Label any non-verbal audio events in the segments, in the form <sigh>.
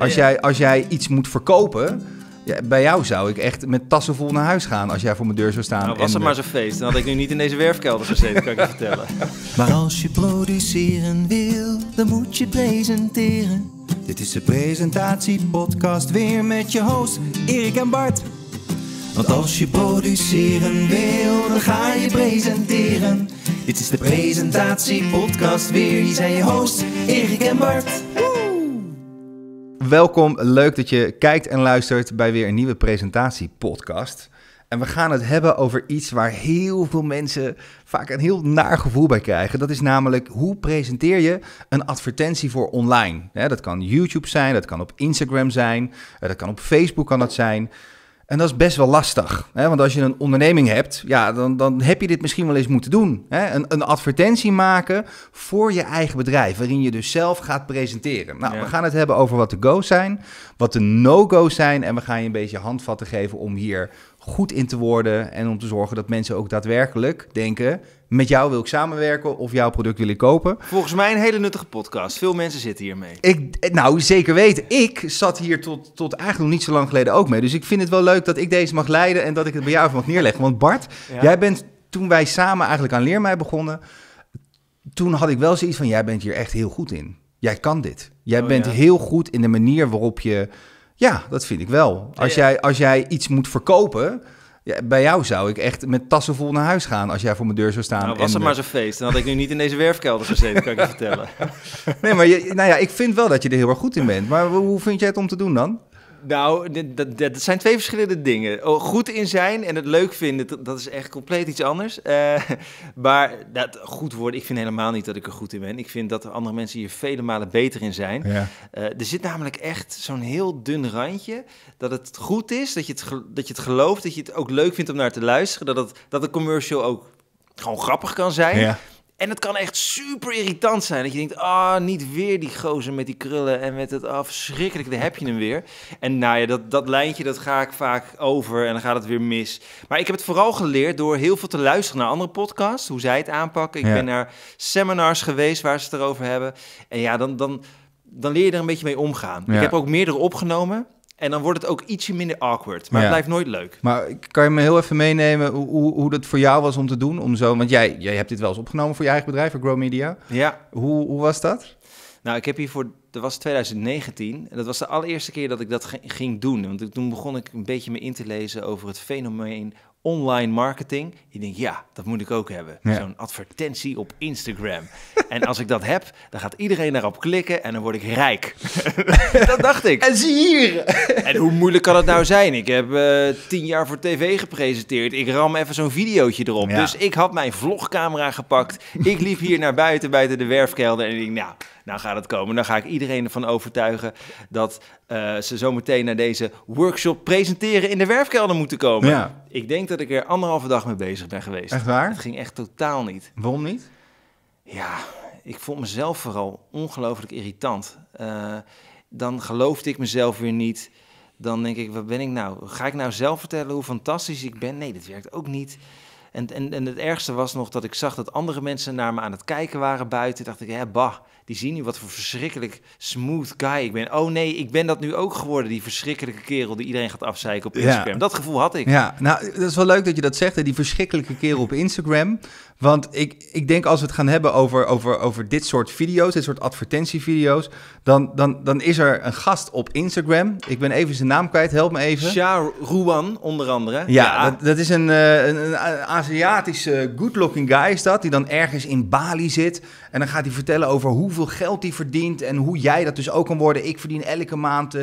Als, jij, als jij iets moet verkopen. bij jou zou ik echt met tassen vol naar huis gaan als jij voor mijn deur zou staan. Nou, was het maar zo'n feest, dan had ik nu niet in deze werfkelder gezeten, kan ik je <laughs> vertellen. Maar als je produceren wil, dan moet je presenteren. Dit is de presentatiepodcast weer met je host Erik en Bart. Want als je produceren wil, dan ga je presenteren. Dit is de presentatiepodcast weer, hier zijn je host Erik en Bart welkom. Leuk dat je kijkt en luistert bij weer een nieuwe presentatiepodcast. En we gaan het hebben over iets waar heel veel mensen vaak een heel naar gevoel bij krijgen. Dat is namelijk hoe presenteer je een advertentie voor online? dat kan YouTube zijn, dat kan op Instagram zijn, eh, dat kan op Facebook kan dat zijn. En dat is best wel lastig. Hè? Want als je een onderneming hebt, ja, dan, dan heb je dit misschien wel eens moeten doen. Hè? Een, een advertentie maken voor je eigen bedrijf, waarin je dus zelf gaat presenteren. Nou, we gaan het hebben over wat de go's zijn, wat de no-go's zijn. En we gaan je een beetje handvatten geven om hier goed in te worden. En om te zorgen dat mensen ook daadwerkelijk denken: met jou wil ik samenwerken of jouw product wil ik kopen. Volgens mij een hele nuttige podcast. Veel mensen zitten hiermee. Ik, eh, nou, zeker weten. Ik zat hier tot, tot eigenlijk nog niet zo lang geleden ook mee. Dus ik vind het wel leuk dat ik deze mag leiden en dat ik het bij jou even mag neerleggen. Want Bart, jij bent toen wij samen eigenlijk aan Leermij begonnen, toen had ik wel zoiets van, jij bent hier echt heel goed in. Jij kan dit. Jij oh, bent heel goed in de manier waarop je... Ja, dat vind ik wel. Als, Jij, als jij iets moet verkopen, bij jou zou ik echt met tassen vol naar huis gaan als jij voor mijn deur zou staan. Nou, was het maar eh, zo'n feest. Dan had ik nu niet in deze werfkelder gezeten, kan ik je <laughs> vertellen. Nee, maar je, nou ja, ik vind wel dat je er heel erg goed in bent. Maar hoe vind jij het om te doen dan? Nou, dit, dat, dat zijn twee verschillende dingen. Oh, goed in zijn en het leuk vinden, dat, is echt compleet iets anders. Eh, <laughs> maar dat, goed worden, ik vind helemaal niet dat ik er goed in ben. Ik vind dat er andere mensen hier vele malen beter in zijn. Eh, er zit namelijk echt zo'n heel dun randje dat het goed is, dat je het, dat je het gelooft, dat je het ook leuk vindt om naar te luisteren, dat, het, dat een commercial ook gewoon grappig kan zijn. Ja. En het kan echt super irritant zijn. Dat je denkt, ah, oh, niet weer die gozer met die krullen en met het afschrikkelijk, ah, oh, heb je hem weer. En nou ja, dat, dat lijntje, dat ga ik vaak over en dan gaat het weer mis. Maar ik heb het vooral geleerd door heel veel te luisteren naar andere podcasts, hoe zij het aanpakken. Ik ben naar seminars geweest waar ze het erover hebben. En ja, dan, dan, dan leer je er een beetje mee omgaan. Ik heb ook meerdere opgenomen. En dan wordt het ook ietsje minder awkward. Maar het blijft nooit leuk. Maar kan je me heel even meenemen hoe, hoe, hoe, dat voor jou was om te doen? Om zo, want jij, jij hebt dit wel eens opgenomen voor je eigen bedrijf, voor Grow Media. Ja. Hoe, hoe was dat? Nou, ik heb hiervoor, dat was 2019. En dat was de allereerste keer dat ik dat ging doen. Want toen begon ik een beetje me in te lezen over het fenomeen online marketing. je denk, ja, dat moet ik ook hebben. Zo'n advertentie op Instagram. <laughs> en als ik dat heb, dan gaat iedereen daarop klikken en dan word ik rijk. <laughs> dat dacht ik. En zie hier! en hoe moeilijk kan het nou zijn? Ik heb eh, tien jaar voor tv gepresenteerd. Ik ram even zo'n videootje erop. Dus ik had mijn vlogcamera gepakt. Ik liep hier naar buiten, buiten de werfkelder. En ik denk, nou nou gaat het komen. Dan ga ik iedereen ervan overtuigen dat uh, ze zometeen naar deze workshop presenteren in de werfkelder moeten komen. Ja. Ik denk dat ik er anderhalve dag mee bezig ben geweest. Echt waar? Het ging echt totaal niet. Waarom niet? Ja, ik vond mezelf vooral ongelooflijk irritant. Eh, dan geloofde ik mezelf weer niet. Dan denk ik, wat ben ik nou? Ga ik nou zelf vertellen hoe fantastisch ik ben? Nee, dat werkt ook niet. En, en, en het ergste was nog dat ik zag dat andere mensen naar me aan het kijken waren buiten. Dacht ik, hè, bah, die zien nu wat voor verschrikkelijk smooth guy ik ben. Oh nee, ik ben dat nu ook geworden, die verschrikkelijke kerel die iedereen gaat afzeiken op Instagram. Ja. Dat gevoel had ik. Ja, nou, dat is wel leuk dat je dat zegt, hè? die verschrikkelijke kerel op Instagram. Want ik, ik denk als we het gaan hebben over, over, over dit soort video's, dit soort advertentievideo's, dan, dan, dan is er een gast op Instagram. Ik ben even zijn naam kwijt, help me even. Sha Ruan, onder andere. Ja, Dat, dat, is een, eh, een, een Aziatische eh, good-looking guy is dat, die dan ergens in Bali zit. En dan gaat hij vertellen over hoeveel hoeveel geld die verdient en hoe jij dat dus ook kan worden. Ik verdien elke maand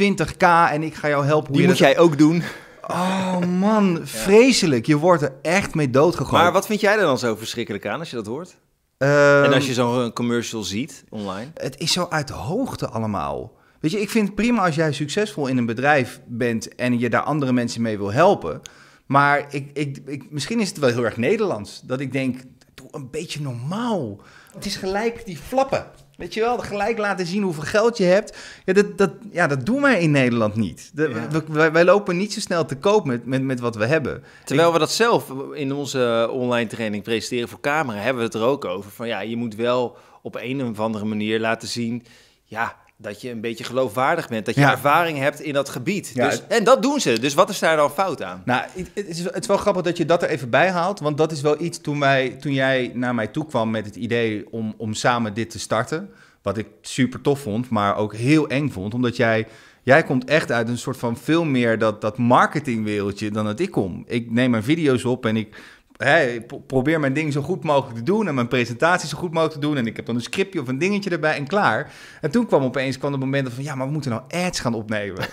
20k eh, en ik ga jou helpen. die moet jij ook doen. Oh man, <laughs> vreselijk. Je wordt er echt mee doodgegooid. Maar wat vind jij er dan zo verschrikkelijk aan als je dat hoort? Ehm, en als je zo'n eh, commercial ziet online? Het is zo uit de hoogte allemaal. Weet je, ik vind prima als jij succesvol in een bedrijf bent en je daar andere mensen mee wil helpen. Maar ik, ik, ik, misschien is het wel heel erg Nederlands. Dat ik denk, doe een beetje normaal. Het is gelijk die flappen. Weet je wel, gelijk laten zien hoeveel geld je hebt. Ja, dat, dat, ja, dat doen wij in Nederland niet. De, wij, lopen niet zo snel te koop met, met, met wat we hebben. Terwijl we dat zelf in onze online training presenteren voor camera, hebben we het er ook over. Van ja, je moet wel op een of andere manier laten zien. Ja, dat je een beetje geloofwaardig bent. Dat je ervaring hebt in dat gebied. Ja, dus, en dat doen ze. Dus wat is daar dan fout aan? Nou, het, is, het is wel grappig dat je dat er even bij haalt. Want dat is wel iets toen, wij, toen jij naar mij toe kwam met het idee om, om samen dit te starten. Wat ik super tof vond, maar ook heel eng vond. Omdat jij, jij komt echt uit een soort van veel meer dat, dat marketingwereldje dan dat ik kom. Ik neem mijn video's op en ik hey, probeer mijn ding zo goed mogelijk te doen en mijn presentatie zo goed mogelijk te doen. En ik heb dan een scriptje of een dingetje erbij en klaar. En toen kwam opeens kwam het moment van, ja, maar we moeten nou ads gaan opnemen. <laughs>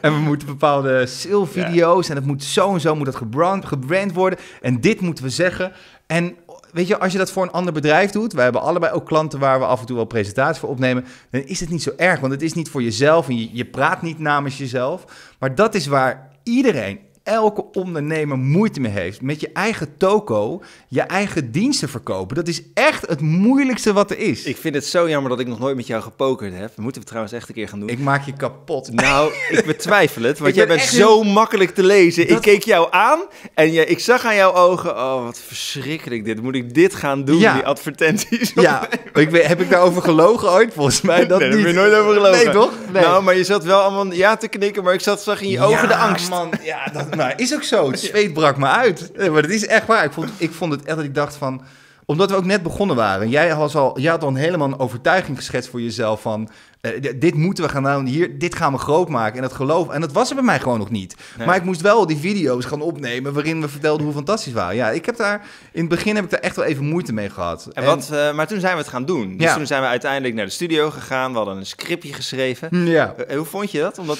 en we moeten bepaalde sale-video's en het moet zo en zo moet dat gebrand, gebrand worden. En dit moeten we zeggen. En weet je, als je dat voor een ander bedrijf doet, wij hebben allebei ook klanten waar we af en toe wel presentaties voor opnemen, dan is het niet zo erg, want het is niet voor jezelf en je, je praat niet namens jezelf. Maar dat is waar iedereen, elke ondernemer moeite mee heeft. Met je eigen toko, je eigen diensten verkopen. Dat is echt het moeilijkste wat er is. Ik vind het zo jammer dat ik nog nooit met jou gepokerd heb. Dat moeten we trouwens echt een keer gaan doen. Ik maak je kapot. Nou, ik betwijfel het, want jij bent zo makkelijk te lezen. Ik keek jou aan en je, ik zag aan jouw ogen, oh wat verschrikkelijk dit. Moet ik dit gaan doen, ja. die advertenties? Ja, ik weet, heb ik daarover gelogen ooit? Volgens mij dat niet. heb je nooit over gelogen. Nee, toch? Nee. Nou, maar je zat wel allemaal ja te knikken, maar ik zat, zag in je ogen de angst. man, ja, dat, nou, is ook zo. Het zweet brak me uit. maar het is echt waar. Ik vond, ik vond het echt dat ik dacht van omdat we ook net begonnen waren. Jij had, al, jij had dan helemaal een overtuiging geschetst voor jezelf van... Eh, dit moeten we gaan doen, nou, hier, dit gaan we groot maken. En dat geloof, en dat was er bij mij gewoon nog niet. Maar ik moest wel die video's gaan opnemen waarin we vertelden hoe fantastisch we waren. Ja, ik heb daar, in het begin heb ik daar echt wel even moeite mee gehad. En, wat, eh, maar toen zijn we het gaan doen. Dus toen zijn we uiteindelijk naar de studio gegaan. We hadden een scriptje geschreven. Ja. Eh, hoe vond je dat? Omdat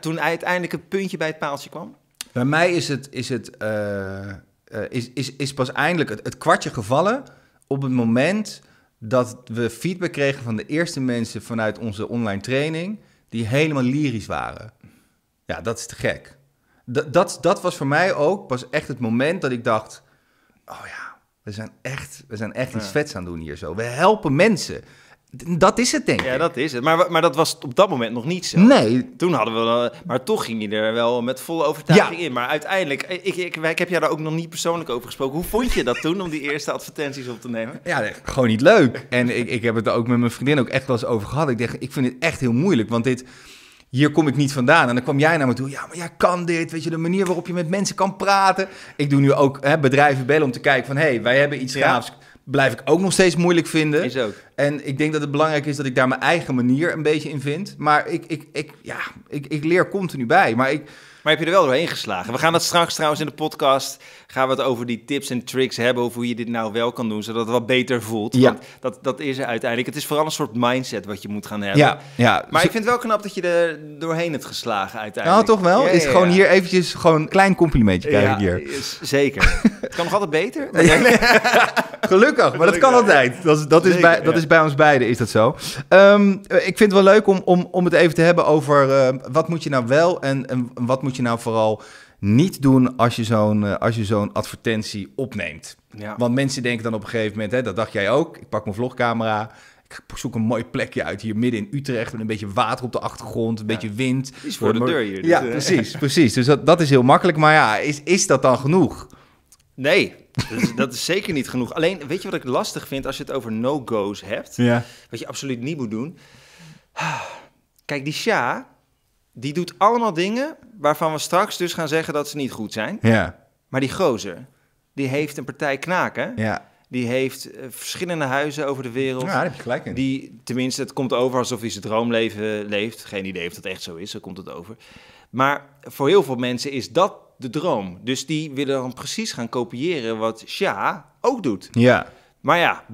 toen uiteindelijk het puntje bij het paaltje kwam? Bij mij is het, is het eh, eh, is, is, is pas eindelijk het, kwartje gevallen op het moment dat we feedback kregen van de eerste mensen vanuit onze online training die helemaal lyrisch waren. Ja, dat is te gek. Dat, dat, dat was voor mij ook pas echt het moment dat ik dacht: oh ja, we zijn echt, we zijn echt iets vets aan het doen hier zo. We helpen mensen. Dat is het, denk ik. Ja, dat is het. Maar, maar dat was op dat moment nog niet zo. Nee. Toen hadden we... Eh, maar toch ging je er wel met volle overtuiging in. Maar uiteindelijk... Eh, ik, ik, ik heb jou daar ook nog niet persoonlijk over gesproken. Hoe vond je dat toen, om die eerste advertenties op te nemen? Ja, gewoon niet leuk. En ik, ik heb het ook met mijn vriendin ook echt wel eens over gehad. Ik dacht, ik vind het echt heel moeilijk, want dit hier kom ik niet vandaan. En dan kwam jij naar me toe. Ja, maar jij kan dit. Weet je, de manier waarop je met mensen kan praten. Ik doe nu ook hè, bedrijven bellen om te kijken van... hé, hey, wij hebben iets ja. gaafs blijf ik ook nog steeds moeilijk vinden. En ik denk dat het belangrijk is dat ik daar mijn eigen manier een beetje in vind. Maar ik, ik, ik, ja, ik, ik leer continu bij. Maar, ik... maar heb je er wel doorheen geslagen? We gaan dat straks trouwens in de podcast. Gaan we het over die tips en tricks hebben. Over hoe je dit nou wel kan doen. Zodat het wat beter voelt. Ja. Want dat, dat is er uiteindelijk. Het is vooral een soort mindset wat je moet gaan hebben. Ja, ja. Maar ik vind het wel knap dat je er doorheen hebt geslagen uiteindelijk. Nou, toch wel? is gewoon hier eventjes gewoon een klein complimentje krijgen. ja, hier. Zeker. <laughs> het kan nog altijd beter. Ja. <laughs> <laughs> Gelukkig, maar dat kan altijd. Dat, dat, is, bij, dat is bij ons beiden, is dat zo. Ehm, eh, ik vind het wel leuk om, om, om het even te hebben over ehm, wat moet je nou wel en, en wat moet je nou vooral niet doen als je zo'n eh, advertentie opneemt. Want mensen denken dan op een gegeven moment, hè, dat dacht jij ook, ik pak mijn vlogcamera, ik zoek een mooi plekje uit hier midden in Utrecht met een beetje water op de achtergrond, een beetje wind. Is voor de, deur hier. ja, dus, eh, precies, <laughs> precies. Dus dat, dat is heel makkelijk, maar ja, is, is dat dan genoeg? Nee, dus dat is zeker niet genoeg. Alleen, weet je wat ik lastig vind als je het over no-go's hebt? Ja. Wat je absoluut niet moet doen. Kijk, die Sja, die doet allemaal dingen waarvan we straks dus gaan zeggen dat ze niet goed zijn. Ja. Maar die gozer, die heeft een partij knaken. Ja. Die heeft eh, verschillende huizen over de wereld. Ja, heb je gelijk in. Die, tenminste, het komt over alsof hij zijn droomleven leeft. Geen idee of dat echt zo is, zo komt het over. Maar voor heel veel mensen is dat de droom. Dus die willen dan precies gaan kopiëren wat Sja ook doet. Ja. Maar ja,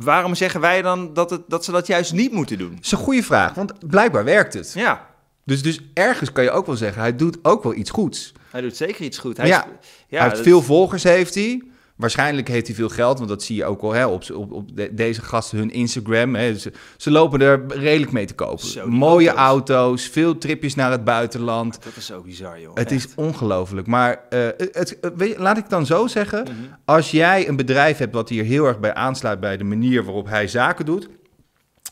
waarom zeggen wij dan dat, het, dat ze dat juist niet moeten doen? Dat is een goede vraag, want blijkbaar werkt het. Ja. Dus, dus ergens kan je ook wel zeggen, hij doet ook wel iets goeds. Hij doet zeker iets goed. Hij, ja. hij heeft veel volgers, heeft hij. Waarschijnlijk heeft hij veel geld, want dat zie je ook al hè, op, op, op deze gasten, hun Instagram. Hè, ze, lopen er redelijk mee te kopen. Mooie auto's. veel tripjes naar het buitenland. Dat is zo bizar, joh. Het is ongelooflijk. Maar eh, het, eh, weet, laat ik dan zo zeggen, mhm. als jij een bedrijf hebt wat hier heel erg bij aansluit bij de manier waarop hij zaken doet,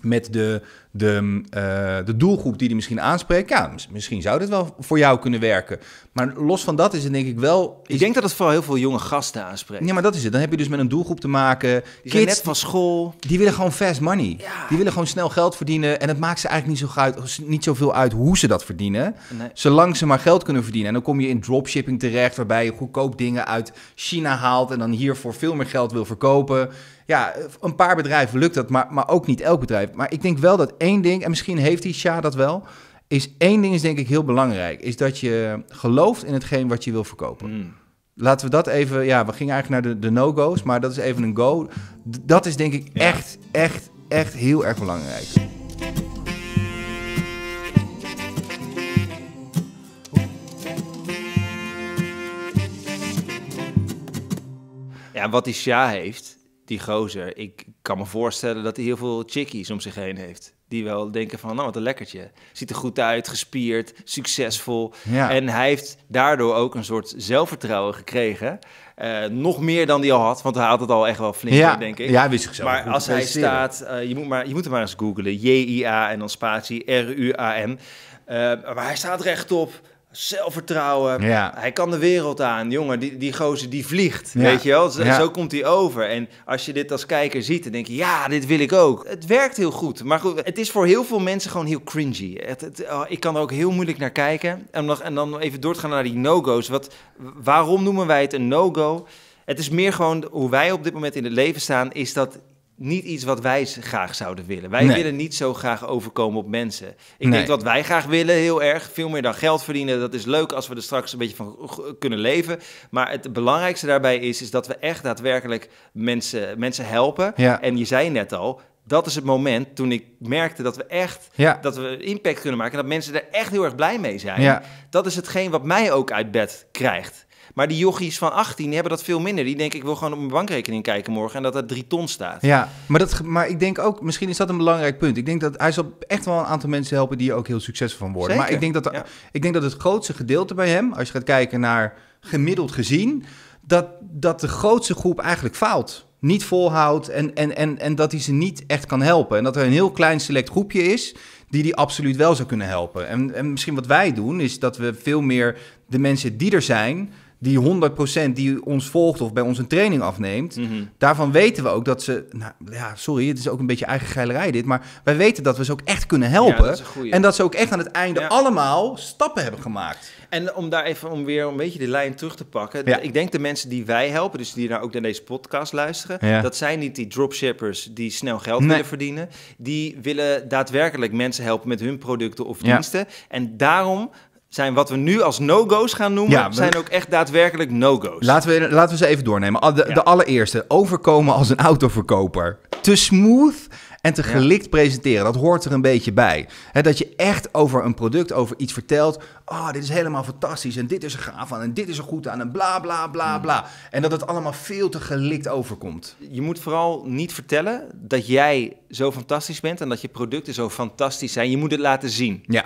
met de, de, mm, eh, de doelgroep die die misschien aanspreekt. Ja, misschien zou dit wel voor jou kunnen werken. Maar los van dat is het denk ik wel... Ik denk dat het vooral heel veel jonge gasten aanspreekt. Ja, maar dat is het. Dan heb je dus met een doelgroep te maken. Die Kids, net van school. Die willen gewoon fast money. Die willen gewoon snel geld verdienen. En het maakt ze eigenlijk niet, zo uit, niet zoveel uit hoe ze dat verdienen. Zolang ze maar geld kunnen verdienen. En dan kom je in dropshipping terecht... waarbij je goedkoop dingen uit China haalt... en dan hiervoor veel meer geld wil verkopen ja, een paar bedrijven lukt dat, maar, maar ook niet elk bedrijf. Maar ik denk wel dat één ding, en misschien heeft die Sja dat wel, is één ding is denk ik heel belangrijk. Is dat je gelooft in hetgeen wat je wil verkopen. Mm. Laten we dat even, ja, we gingen eigenlijk naar de, de no-go's, maar dat is even een go. dat is denk ik echt, echt, echt heel erg belangrijk. Ja, wat die Sja heeft, die gozer, ik kan me voorstellen dat hij heel veel chickies om zich heen heeft. Die wel denken van, nou wat een lekkertje. Ziet er goed uit, gespierd, succesvol. Ja. En hij heeft daardoor ook een soort zelfvertrouwen gekregen. Eh, nog meer dan die al had, want hij had het al echt wel flink, ja. denk ik. Ja, wist ik zo. Maar als hij staat, eh, je, moet maar, je moet hem maar eens googlen. J-I-A en dan spatie R-U-A-N. Eh, maar hij staat rechtop. Zelfvertrouwen. Ja. Hij kan de wereld aan. Jongen, die, die gozer die vliegt. Weet je wel? Zo, komt hij over. En als je dit als kijker ziet, dan denk je: ja, dit wil ik ook. Het werkt heel goed. Maar goed, het is voor heel veel mensen gewoon heel cringy. Het, het, oh, ik kan er ook heel moeilijk naar kijken. En, nog, en dan even door te gaan naar die no-go's. Wat, waarom noemen wij het een no-go? Het is meer gewoon hoe wij op dit moment in het leven staan, is dat niet iets wat wij graag zouden willen. Wij willen niet zo graag overkomen op mensen. Ik denk wat wij graag willen heel erg, veel meer dan geld verdienen. Dat is leuk als we er straks een beetje van kunnen leven. Maar het belangrijkste daarbij is, is dat we echt daadwerkelijk mensen, mensen helpen. En je zei net al, dat is het moment toen ik merkte dat we echt dat we impact kunnen maken. En dat mensen er echt heel erg blij mee zijn. Dat is hetgeen wat mij ook uit bed krijgt. Maar die jochies van 18 die hebben dat veel minder. Die denk ik wil gewoon op mijn bankrekening kijken morgen... en dat dat drie ton staat. Ja, maar, dat, maar ik denk ook... misschien is dat een belangrijk punt. Ik denk dat hij zal echt wel een aantal mensen helpen... die er ook heel succesvol van worden. Zeker, maar ik denk, dat, ik denk dat het grootste gedeelte bij hem... als je gaat kijken naar gemiddeld gezien... dat, dat de grootste groep eigenlijk faalt niet volhoudt en, en, en, en dat hij ze niet echt kan helpen. En dat er een heel klein select groepje is die die absoluut wel zou kunnen helpen. En, en misschien wat wij doen is dat we veel meer de mensen die er zijn die 100% die ons volgt of bij ons een training afneemt, mhm. daarvan weten we ook dat ze, nou ja, sorry, het is ook een beetje eigen geilerij dit, maar wij weten dat we ze ook echt kunnen helpen. en dat ze ook echt aan het einde allemaal stappen hebben gemaakt. En om daar even om weer een beetje de lijn terug te pakken, ja. ik denk de mensen die wij helpen, dus die nou ook naar deze podcast luisteren, dat zijn niet die dropshippers die snel geld willen verdienen, die willen daadwerkelijk mensen helpen met hun producten of diensten. En daarom zijn wat we nu als no-go's gaan noemen, zijn ook echt daadwerkelijk no-go's. Laten we, laten we ze even doornemen. De, de allereerste, overkomen als een autoverkoper. Te smooth en te gelikt presenteren, dat hoort er een beetje bij. dat je echt over een product, over iets vertelt. Oh, dit is helemaal fantastisch en dit is er gaaf aan en dit is er goed aan en bla bla bla hmm. bla. En dat het allemaal veel te gelikt overkomt. Je moet vooral niet vertellen dat jij zo fantastisch bent en dat je producten zo fantastisch zijn. Je moet het laten zien. Ja.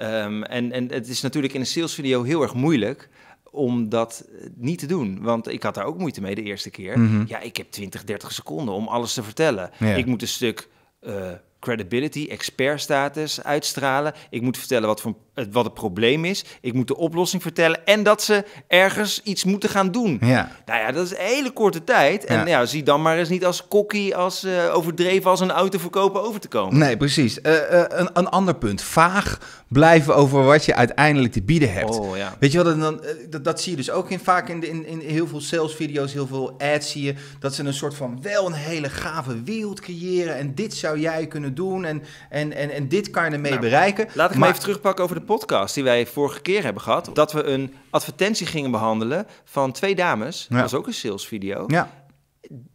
Ehm, en, en het is natuurlijk in een sales heel erg moeilijk om dat eh, niet te doen. Want ik had daar ook moeite mee de eerste keer. Mhm. Ja, ik heb 20, 30 seconden om alles te vertellen. Ik moet een stuk uh, credibility, status uitstralen. Ik moet vertellen wat voor wat het probleem is. Ik moet de oplossing vertellen. En dat ze ergens iets moeten gaan doen. Ja. Nou ja, dat is een hele korte tijd. En ja. ja zie dan maar eens niet als kokkie, als eh, overdreven als een auto verkopen over te komen. Nee, precies. Eh, eh, een, een, ander punt. Vaag blijven over wat je uiteindelijk te bieden hebt. Oh, ja. Weet je wat, dan, dat, dat, zie je dus ook in, vaak in, de, in, in heel veel salesvideo's, heel veel ads zie je... dat ze een soort van wel een hele gave wereld creëren... en dit zou jij kunnen doen en, en, en, en dit kan je ermee nou, bereiken. Laat ik maar, maar even terugpakken over de podcast die wij vorige keer hebben gehad. Dat we een advertentie gingen behandelen van twee dames. Dat was ook een salesvideo. Ja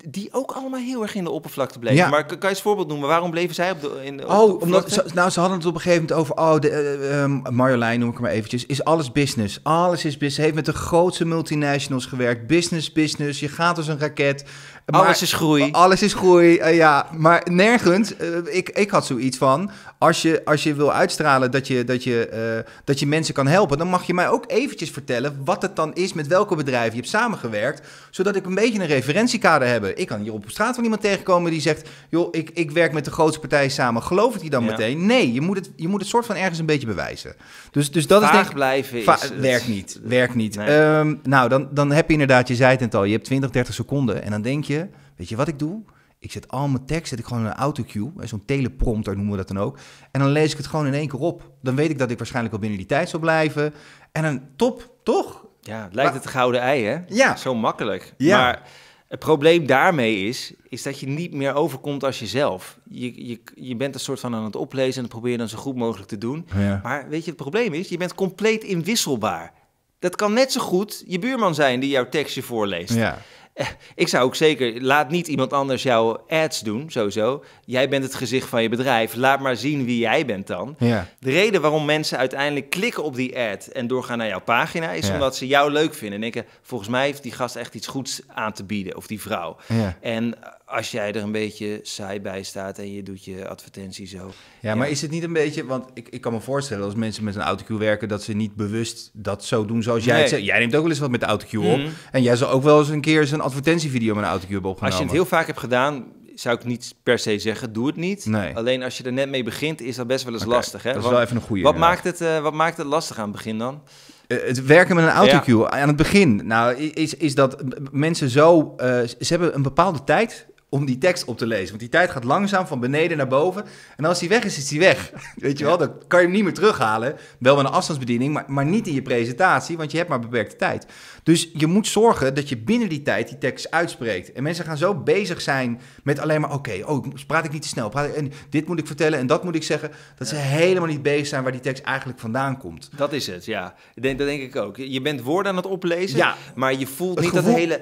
die ook allemaal heel erg in de oppervlakte bleven. Ja. Maar kan je het voorbeeld noemen? Waarom bleven zij op de, in de Oh, omdat ze, nou, ze hadden het op een gegeven moment over... Oh, de, eh, ehm, Marjolein noem ik maar eventjes. Is alles business. Alles is business. heeft met de grootste multinationals gewerkt. Business, business. Je gaat als een raket. alles is groei. Alles is groei, eh, ja. Maar nergens. Eh, ik, ik had zoiets van... Als je, als je wil uitstralen dat je, dat, je, dat je mensen kan helpen... dan mag je mij ook eventjes vertellen wat het dan is... met welke bedrijven je hebt samengewerkt... zodat ik een beetje een referentiekader Haven. hebben. Ik kan hier op straat van iemand tegenkomen die zegt... joh, ik, ik werk met de grootste partij samen. Geloof het die dan meteen? Nee, je moet, het, je moet het soort van ergens een beetje bewijzen. Dus, dus dat is denk blijven is Werkt niet, werkt niet. Ehm, nou, dan, dan heb je inderdaad, je zei het al... je hebt 20, 30 seconden en dan denk je... weet je wat ik doe? Ik zet al mijn tekst, zet ik gewoon in een autocue, zo'n teleprompter noemen we dat dan ook. En dan lees ik het gewoon in één keer op. Dan weet ik dat ik waarschijnlijk al binnen die tijd zal blijven. En een top, toch? Ja, het lijkt het het gouden ei, hè? Ja. Zo makkelijk. Ja. Maar het probleem daarmee is, is dat je niet meer overkomt als jezelf. Je, je, je bent een soort van aan het oplezen en probeer je dan zo goed mogelijk te doen. Maar weet je, het probleem is, je bent compleet inwisselbaar. Dat kan net zo goed je buurman zijn die jouw tekstje voorleest. Ja. Eh, ik zou ook zeker, laat niet iemand anders jouw ads doen, sowieso. Jij bent het gezicht van je bedrijf. Laat maar zien wie jij bent dan. Ja. De reden waarom mensen uiteindelijk klikken op die ad en doorgaan naar jouw pagina, is omdat ze jou leuk vinden. En denken, volgens mij heeft die gast echt iets goeds aan te bieden, of die vrouw. Ja. En als jij er een beetje saai bij staat en je doet je advertentie zo. Ja, maar is het niet een beetje, want ik, ik kan me voorstellen als mensen met een autocue werken, dat ze niet bewust dat zo doen zoals jij zegt. Jij neemt ook wel eens wat met de autocue mm op. Mhm. En jij zou ook wel eens een keer zijn advertentievideo met een autocue hebben opgenomen. Als je het heel vaak hebt gedaan, zou ik niet per se zeggen, doe het niet. Nee. Alleen als je er net mee begint, is dat best wel eens lastig. Hè? Dat is wel even een goede. Wat, maakt het, eh, wat maakt het lastig aan het begin dan? Eh, het werken met een autocue ja. aan het begin. Nou, is, is dat mensen zo. Eh, ze hebben een bepaalde tijd om die tekst op te lezen. Want die tijd gaat langzaam van beneden naar boven. En als die weg is, is die weg. <laughs> Weet je wel, dan kan je hem niet meer terughalen. Wel met een afstandsbediening, maar, maar niet in je presentatie, want je hebt maar beperkte tijd. Dus je moet zorgen dat je binnen die tijd die tekst uitspreekt. En mensen gaan zo bezig zijn met alleen maar: oké, oh, praat ik niet te snel. en dit moet ik vertellen en dat moet ik zeggen. Dat ze helemaal niet bezig zijn waar die tekst eigenlijk vandaan komt. Dat is het, ja. Dat denk, dat denk ik ook. Je bent woorden aan het oplezen, ja. maar je voelt niet dat, hele,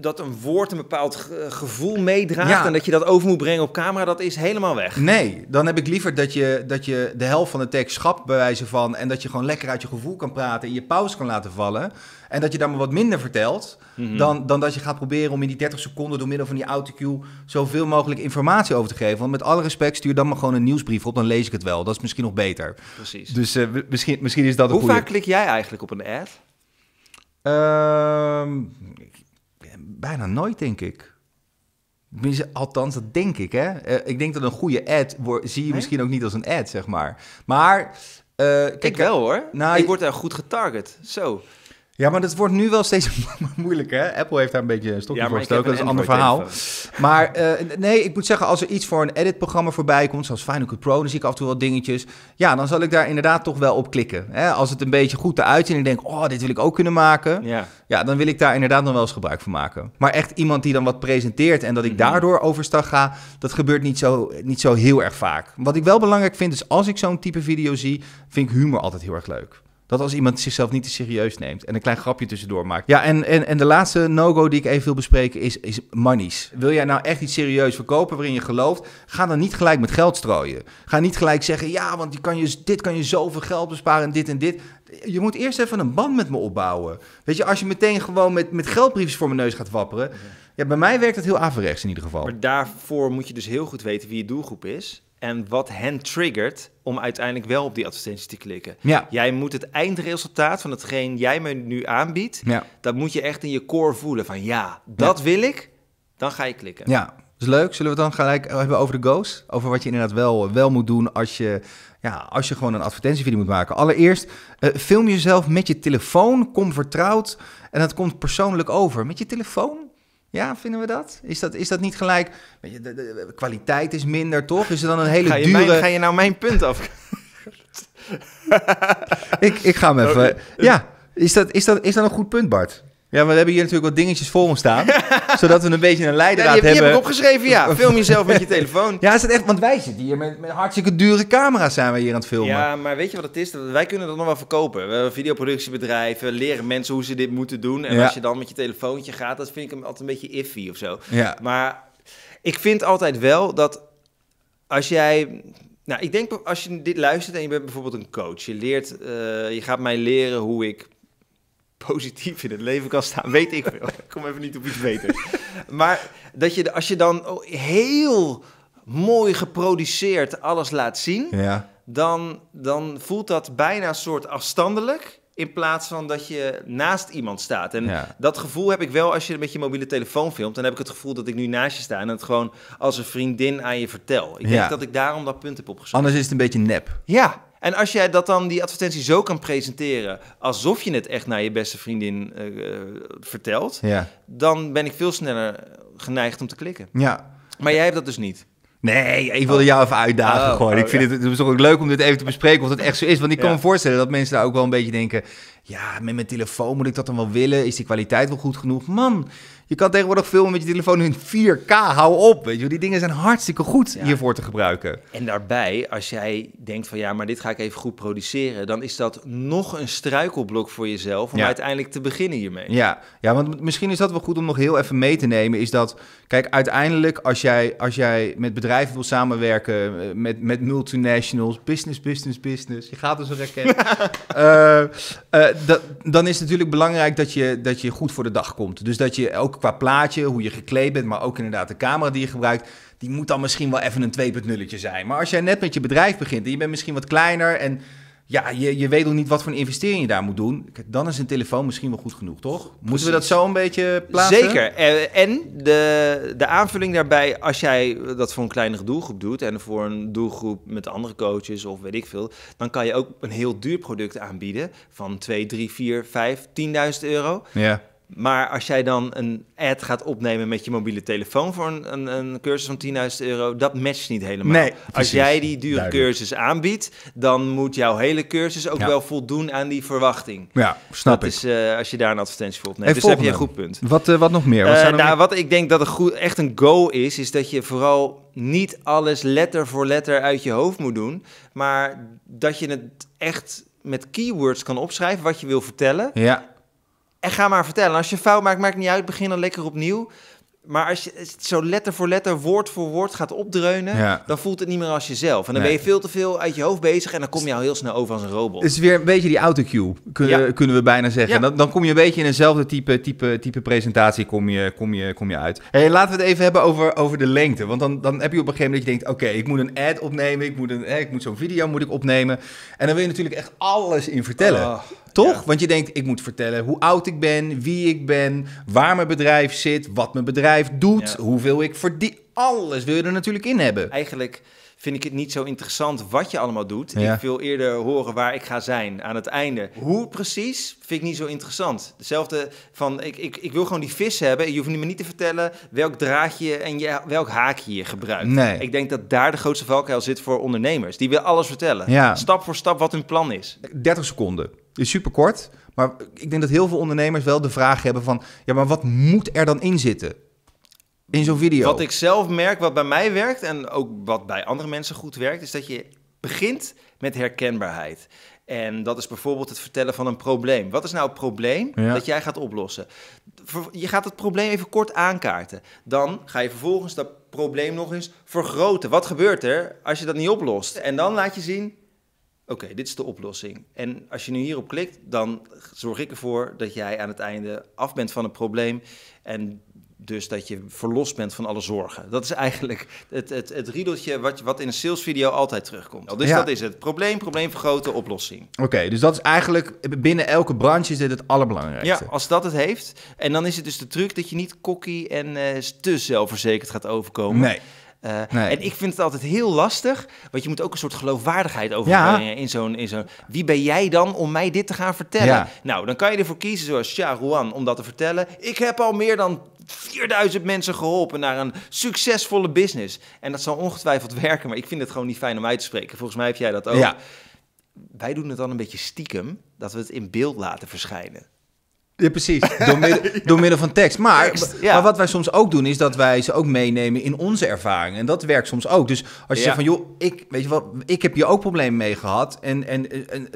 dat een woord een bepaald gevoel gevoel meedraagt en dat je dat over moet brengen op camera, dat is helemaal weg. Nee, dan heb ik liever dat je, dat je de helft van de tekst schapt bij wijze van... en dat je gewoon lekker uit je gevoel kan praten en je pauze kan laten vallen... en dat je daar maar wat minder vertelt... Mhm. dan, dan dat je gaat proberen om in die 30 seconden door middel van die autocue... zoveel mogelijk informatie over te geven. Want met alle respect, stuur dan maar gewoon een nieuwsbrief op, dan lees ik het wel. Dat is misschien nog beter. Precies. Dus eh, misschien, misschien is dat Hoe vaak klik jij eigenlijk op een ad? Ehm, bijna nooit, denk ik. Althans, dat denk ik, hè. Eh, ik denk dat een goede ad zie je misschien ook niet als een ad, zeg maar. Maar... Eh, kijk, ik wel hoor. Nou, ik word daar goed getarget. Zo. Ja, maar dat wordt nu wel steeds <laughs> moeilijk, hè? Apple heeft daar een beetje een stokje voor gestoken. Dat is een ander verhaal. Maar eh, nee, ik moet zeggen, als er iets voor een editprogramma voorbij komt, zoals Final Cut Pro, dan zie ik af en toe wat dingetjes. Ja, dan zal ik daar inderdaad toch wel op klikken. Hè? Als het een beetje goed eruit ziet en ik denk, oh, dit wil ik ook kunnen maken. Ja. dan wil ik daar inderdaad nog wel eens gebruik van maken. Maar echt iemand die dan wat presenteert en dat ik mhm. daardoor overstag ga, dat gebeurt niet zo, niet zo heel erg vaak. Wat ik wel belangrijk vind, is als ik zo'n type video zie, vind ik humor altijd heel erg leuk. Dat als iemand zichzelf niet te serieus neemt en een klein grapje tussendoor maakt. Ja, en, en, en de laatste no-go die ik even wil bespreken is, is monies. Wil jij nou echt iets serieus verkopen waarin je gelooft? Ga dan niet gelijk met geld strooien. Ga niet gelijk zeggen, ja, want die kan je, dit kan je zoveel geld besparen en dit en dit. Je moet eerst even een band met me opbouwen. Weet je, als je meteen gewoon met, met geldbriefjes voor mijn neus gaat wapperen. Ja, bij mij werkt dat heel averechts in ieder geval. Maar daarvoor moet je dus heel goed weten wie je doelgroep is en wat hen triggert om uiteindelijk wel op die advertentie te klikken. Ja. Jij moet het eindresultaat van hetgeen jij me nu aanbiedt, ja. dat moet je echt in je core voelen van ja, dat wil ik, dan ga je klikken. Ja, is leuk. Zullen we het dan gelijk eh, hebben over de go's? Over wat je inderdaad wel, wel moet doen als je, ja, als je gewoon een advertentievideo moet maken. Allereerst, eh, film jezelf met je telefoon. Kom vertrouwd en dat komt persoonlijk over. Met je telefoon? Ja, vinden we dat? Is dat, is dat niet gelijk? Weet je, de, kwaliteit is minder, toch? Is er dan een hele ga dure... ga je nou mijn punt af? <laughs> ik, ik ga hem even... Ja, is dat, is, dat, is dat een goed punt, Bart? Ja, maar we hebben hier natuurlijk wat dingetjes voor ons staan. <laughs> zodat we een beetje een leidraad ja, die heb, hebben. Die heb ik opgeschreven, ja. Film jezelf met je <laughs> telefoon. Ja, is het echt, want wij zitten hier met, met hartstikke dure camera's zijn we hier aan het filmen. Ja, maar weet je wat het is? Wij kunnen dat nog wel verkopen. We hebben videoproductiebedrijven, leren mensen hoe ze dit moeten doen. En als je dan met je telefoontje gaat, dat vind ik hem altijd een beetje iffy of zo. Ja. Maar ik vind altijd wel dat als jij... Nou, ik denk als je dit luistert en je bent bijvoorbeeld een coach. Je leert, eh, je gaat mij leren hoe ik positief in het leven kan staan, weet ik veel. Ik kom even niet op iets beter. Maar dat je, als je dan heel mooi geproduceerd alles laat zien, ja. dan, dan voelt dat bijna een soort afstandelijk. In plaats van dat je naast iemand staat. En dat gevoel heb ik wel als je met je mobiele telefoon filmt. Dan heb ik het gevoel dat ik nu naast je sta en het gewoon als een vriendin aan je vertel. Ik ja. denk dat ik daarom dat punt heb opgeschreven. Anders is het een beetje nep. Ja, en als jij dat dan, die advertentie zo kan presenteren, alsof je het echt naar je beste vriendin eh, eh, vertelt, dan ben ik veel sneller geneigd om te klikken. Ja. Maar jij hebt dat dus niet. Nee, ik wilde jou even uitdagen oh, gewoon. ik oh, vind het, het is ook leuk om dit even te bespreken of dat echt zo is. Want ik kan me voorstellen dat mensen daar ook wel een beetje denken... Ja, met mijn telefoon moet ik dat dan wel willen? Is die kwaliteit wel goed genoeg? Man, je kan tegenwoordig filmen met je telefoon in 4K. Hou op, weet je Die dingen zijn hartstikke goed hiervoor te gebruiken. En daarbij, als jij denkt van ja, maar dit ga ik even goed produceren... dan is dat nog een struikelblok voor jezelf om uiteindelijk te beginnen hiermee. Ja. ja, want misschien is dat wel goed om nog heel even mee te nemen... is dat, kijk, uiteindelijk als jij, als jij met bedrijven wil samenwerken... Eh, met, met multinationals, business, business, business... je gaat dus een raket dat, dan is het natuurlijk belangrijk dat je, dat je goed voor de dag komt. Dus dat je ook qua plaatje, hoe je gekleed bent, maar ook inderdaad de camera die je gebruikt, die moet dan misschien wel even een 2.0 zijn. Maar als jij net met je bedrijf begint en je bent misschien wat kleiner en ja, je, je weet nog niet wat voor een investering je daar moet doen. dan is een telefoon misschien wel goed genoeg, toch? Moeten we dat zo een beetje plaatsen? Zeker. Eh, en de, de aanvulling daarbij, als jij dat voor een kleinere doelgroep doet en voor een doelgroep met andere coaches of weet ik veel, dan kan je ook een heel duur product aanbieden van 2, 3, 4, 5, 10.000 euro. Ja. Maar als jij dan een ad gaat opnemen met je mobiele telefoon voor een, een, een cursus van 10.000 euro, dat matcht niet helemaal. Nee, als jij die dure cursus aanbiedt, dan moet jouw hele cursus ook wel voldoen aan die verwachting. Ja, snap dat ik. Is, eh, als je daar een advertentie voor opneemt. Hey, dus heb je een goed punt. Wat, eh, wat nog meer? Wat, uh, nou, wat ik denk dat een goed, echt een go is, is dat je vooral niet alles letter voor letter uit je hoofd moet doen, maar dat je het echt met keywords kan opschrijven wat je wil vertellen. Ja. En ga maar vertellen. Als je fout maakt, maakt niet uit. Begin dan lekker opnieuw. Maar als je het zo letter voor letter, woord voor woord gaat opdreunen, dan voelt het niet meer als jezelf. En dan ben je veel te veel uit je hoofd bezig en dan kom je al heel snel over als een robot. Het is weer een beetje die autocue, kunnen, kunnen we bijna zeggen. Dan, dan, kom je een beetje in eenzelfde type, type, type presentatie kom je, kom je, kom je uit. Hey, laten we het even hebben over, over de lengte. Want dan, dan heb je op een gegeven moment dat je denkt, oké, ik moet een ad opnemen, ik moet, een, ik moet zo'n video moet ik opnemen. En dan wil je natuurlijk echt alles in vertellen. Oh. Toch? Want je denkt, ik moet vertellen hoe oud ik ben, wie ik ben, waar mijn bedrijf zit, wat mijn bedrijf doet, hoeveel ik verdien. Alles wil je er natuurlijk in hebben. Eigenlijk vind ik het niet zo interessant wat je allemaal doet. Ja. Ik wil eerder horen waar ik ga zijn aan het einde. Hoe precies vind ik niet zo interessant. Hetzelfde van, ik, ik, ik wil gewoon die vis hebben. Je hoeft me niet te vertellen welk draadje en je, welk haakje je gebruikt. Nee. Ik denk dat daar de grootste valkuil zit voor ondernemers. Die wil alles vertellen. Ja. Stap voor stap wat hun plan is. 30 seconden is super kort. Maar ik denk dat heel veel ondernemers wel de vraag hebben van... ja, maar wat moet er dan in zitten? In zo'n video. Wat ik zelf merk, wat bij mij werkt... en ook wat bij andere mensen goed werkt... is dat je begint met herkenbaarheid. En dat is bijvoorbeeld het vertellen van een probleem. Wat is nou het probleem dat jij gaat oplossen? Je gaat het probleem even kort aankaarten. Dan ga je vervolgens dat probleem nog eens vergroten. Wat gebeurt er als je dat niet oplost? En dan laat je zien oké, dit is de oplossing. En als je nu hierop klikt, dan zorg ik ervoor dat jij aan het einde af bent van het probleem. En dus dat je verlost bent van alle zorgen. Dat is eigenlijk het, het, het riedeltje wat, wat in een salesvideo altijd terugkomt. Dus dat is het. Probleem, probleem vergroten, oplossing. Oké, dus dat is eigenlijk binnen elke branche is dit het allerbelangrijkste. Ja, als dat het heeft. En dan is het dus de truc dat je niet cocky en eh, te zelfverzekerd gaat overkomen. Nee. Eh, en ik vind het altijd heel lastig, want je moet ook een soort geloofwaardigheid overbrengen in zo'n... Zo wie ben jij dan om mij dit te gaan vertellen? Nou, dan kan je ervoor kiezen, zoals Ruan om dat te vertellen. Ik heb al meer dan 4000 mensen geholpen naar een succesvolle business. En dat zal ongetwijfeld <laughs> werken, maar ik vind het gewoon niet fijn om uit te spreken. Volgens mij heb jij dat ook. Wij doen het dan een beetje stiekem, dat we het in beeld laten verschijnen. Ja, precies. <laughs> Door middel, door middel van tekst. Maar, maar wat wij soms ook doen, is dat wij ze ook meenemen in onze ervaring En dat werkt soms ook. Dus als je zegt van, joh, ik, weet je wat, ik heb hier ook problemen mee gehad. En, en,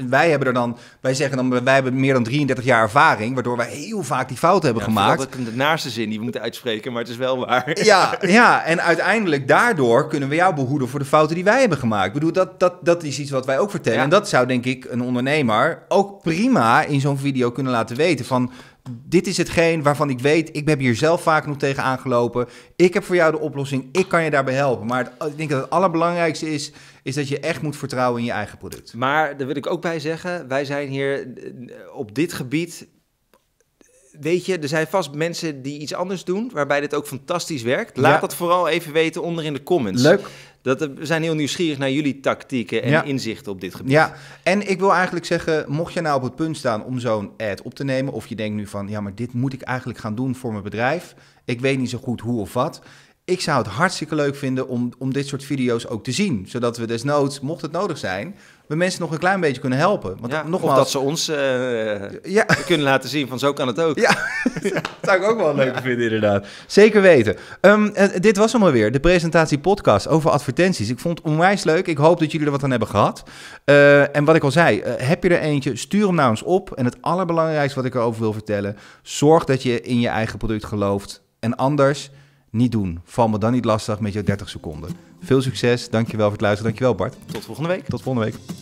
wij hebben er dan, wij zeggen dan, wij hebben meer dan 33 jaar ervaring. Waardoor wij heel vaak die fout hebben gemaakt. Dat is de naaste zin die we moeten uitspreken, maar het is wel waar. <laughs> Ja, <laughs> ja, en uiteindelijk daardoor kunnen we jou behoeden voor de fouten die wij hebben gemaakt. Ik bedoel, dat, dat, dat is iets wat wij ook vertellen. En dat zou denk ik een ondernemer ook prima in zo'n video kunnen laten weten. Van, dit is hetgeen waarvan ik weet, ik heb hier zelf vaak nog tegen aangelopen. Ik heb voor jou de oplossing, ik kan je daarbij helpen. Maar ik denk dat het allerbelangrijkste is, is dat je echt moet vertrouwen in je eigen product. Maar daar wil ik ook bij zeggen, wij zijn hier op dit gebied weet je, er zijn vast mensen die iets anders doen, waarbij dit ook fantastisch werkt. Laat dat vooral even weten onder in de comments. Leuk. Dat, eh, we zijn heel nieuwsgierig naar jullie tactieken en inzichten op dit gebied. Ja, en ik wil eigenlijk zeggen, mocht je nou op het punt staan om zo'n ad op te nemen... of je denkt nu van, ja, maar dit moet ik eigenlijk gaan doen voor mijn bedrijf... ik weet niet zo goed hoe of wat... Ik zou het hartstikke leuk vinden om, om dit soort video's ook te zien. Zodat we desnoods, mocht het nodig zijn, we mensen nog een klein beetje kunnen helpen. Want ja, nogmaals, dat ze ons eh, <laughs> ja. <laughs> kunnen laten zien van zo kan het ook. Ja, dat <laughs> zou ik ook wel leuk vinden inderdaad. Zeker weten. Ehm, eh, dit was hem alweer, de presentatie podcast over advertenties. Ik vond het onwijs leuk. Ik hoop dat jullie er wat aan hebben gehad. Eh, en wat ik al zei, heb je er eentje, stuur hem nou eens op. En het allerbelangrijkste wat ik erover wil vertellen, zorg dat je in je eigen product gelooft. En anders... Niet doen. Val me dan niet lastig met jouw 30 seconden. Veel succes. Dankjewel voor het luisteren. Dankjewel Bart. Tot volgende week. Tot volgende week.